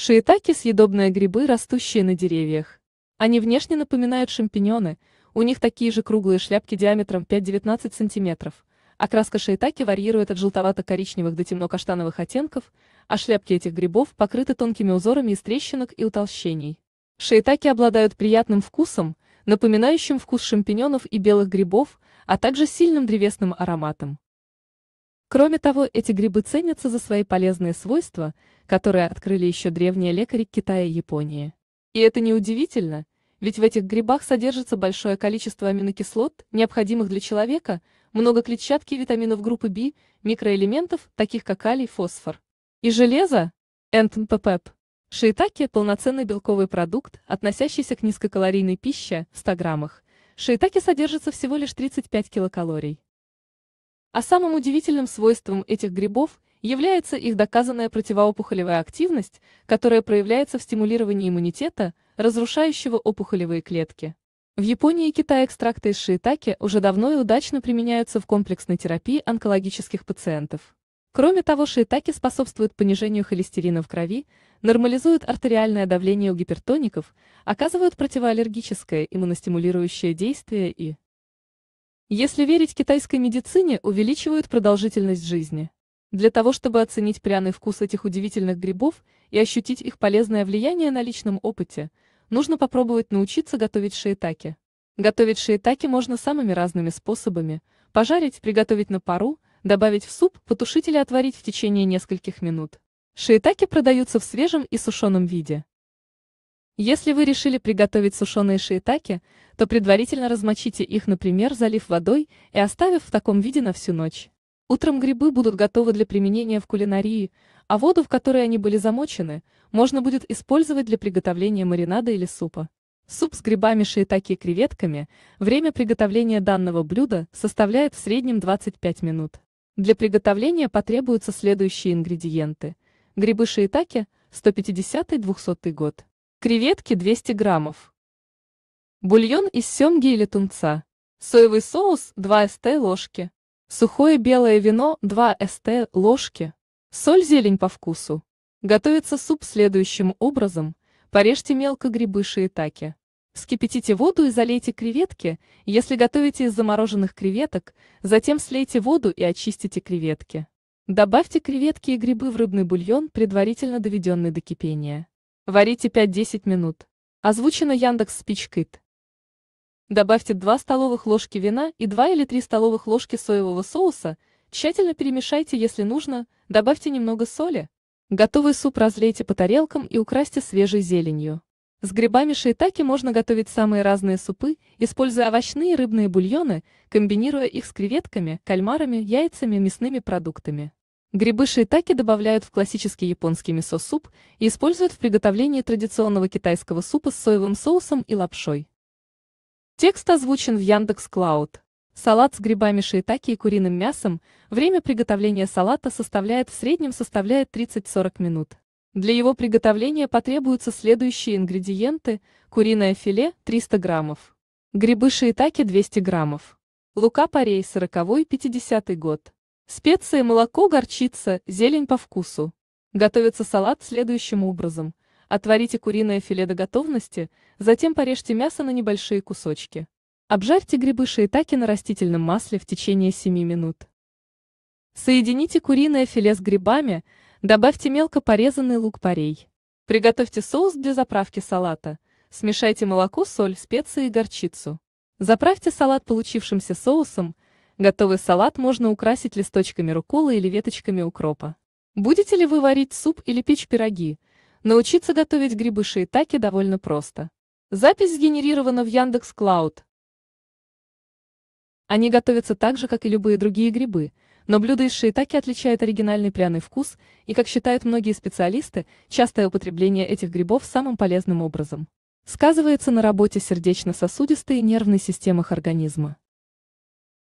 Шиитаки – съедобные грибы, растущие на деревьях. Они внешне напоминают шампиньоны, у них такие же круглые шляпки диаметром 5-19 см. Окраска шиитаки варьирует от желтовато-коричневых до темно-каштановых оттенков, а шляпки этих грибов покрыты тонкими узорами из трещинок и утолщений. Шиитаки обладают приятным вкусом, напоминающим вкус шампиньонов и белых грибов, а также сильным древесным ароматом. Кроме того, эти грибы ценятся за свои полезные свойства, которые открыли еще древние лекари Китая и Японии. И это неудивительно, ведь в этих грибах содержится большое количество аминокислот, необходимых для человека, много клетчатки и витаминов группы В, микроэлементов, таких как калий, фосфор. И железо, НТНППП. Шиитаке – полноценный белковый продукт, относящийся к низкокалорийной пище, в 100 граммах. Шиитаке содержится всего лишь 35 килокалорий. А самым удивительным свойством этих грибов является их доказанная противоопухолевая активность, которая проявляется в стимулировании иммунитета, разрушающего опухолевые клетки. В Японии и Китае экстракты из шиитаке уже давно и удачно применяются в комплексной терапии онкологических пациентов. Кроме того, шиитаке способствует понижению холестерина в крови, нормализуют артериальное давление у гипертоников, оказывают противоаллергическое иммуностимулирующее действие и если верить китайской медицине, увеличивают продолжительность жизни. Для того, чтобы оценить пряный вкус этих удивительных грибов и ощутить их полезное влияние на личном опыте, нужно попробовать научиться готовить шиитаки. Готовить шиитаки можно самыми разными способами – пожарить, приготовить на пару, добавить в суп, потушить или отварить в течение нескольких минут. Шиитаки продаются в свежем и сушеном виде. Если вы решили приготовить сушеные шиитаке, то предварительно размочите их, например, залив водой и оставив в таком виде на всю ночь. Утром грибы будут готовы для применения в кулинарии, а воду, в которой они были замочены, можно будет использовать для приготовления маринада или супа. Суп с грибами, шиитаки и креветками, время приготовления данного блюда составляет в среднем 25 минут. Для приготовления потребуются следующие ингредиенты. Грибы шиитаке 150-200 год. Креветки 200 граммов. Бульон из семги или тунца. Соевый соус 2 ст ложки. Сухое белое вино 2 ст ложки. Соль, зелень по вкусу. Готовится суп следующим образом. Порежьте мелко грибы шиитаке. Вскипятите воду и залейте креветки, если готовите из замороженных креветок, затем слейте воду и очистите креветки. Добавьте креветки и грибы в рыбный бульон, предварительно доведенный до кипения. Варите 5-10 минут. Озвучено Яндекс Спичкит. Добавьте 2 столовых ложки вина и 2 или 3 столовых ложки соевого соуса, тщательно перемешайте, если нужно, добавьте немного соли. Готовый суп разлейте по тарелкам и украсьте свежей зеленью. С грибами шиитаки можно готовить самые разные супы, используя овощные и рыбные бульоны, комбинируя их с креветками, кальмарами, яйцами, мясными продуктами. Грибы шиитаки добавляют в классический японский мисо-суп и используют в приготовлении традиционного китайского супа с соевым соусом и лапшой. Текст озвучен в Яндекс Клауд. Салат с грибами шиитаки и куриным мясом, время приготовления салата составляет в среднем составляет 30-40 минут. Для его приготовления потребуются следующие ингредиенты. Куриное филе – 300 граммов. Грибы шиитаки – 200 граммов. Лука порей 40-50 год. Специи, молоко, горчица, зелень по вкусу. Готовится салат следующим образом. Отварите куриное филе до готовности, затем порежьте мясо на небольшие кусочки. Обжарьте грибы шиитаки на растительном масле в течение 7 минут. Соедините куриное филе с грибами, добавьте мелко порезанный лук-порей. Приготовьте соус для заправки салата. Смешайте молоко, соль, специи и горчицу. Заправьте салат получившимся соусом – Готовый салат можно украсить листочками рукколы или веточками укропа. Будете ли вы варить суп или печь пироги? Научиться готовить грибы шиитаки довольно просто. Запись сгенерирована в Яндекс Клауд. Они готовятся так же, как и любые другие грибы, но блюдо из шиитаки отличает оригинальный пряный вкус, и, как считают многие специалисты, частое употребление этих грибов самым полезным образом сказывается на работе сердечно-сосудистой и нервной системах организма.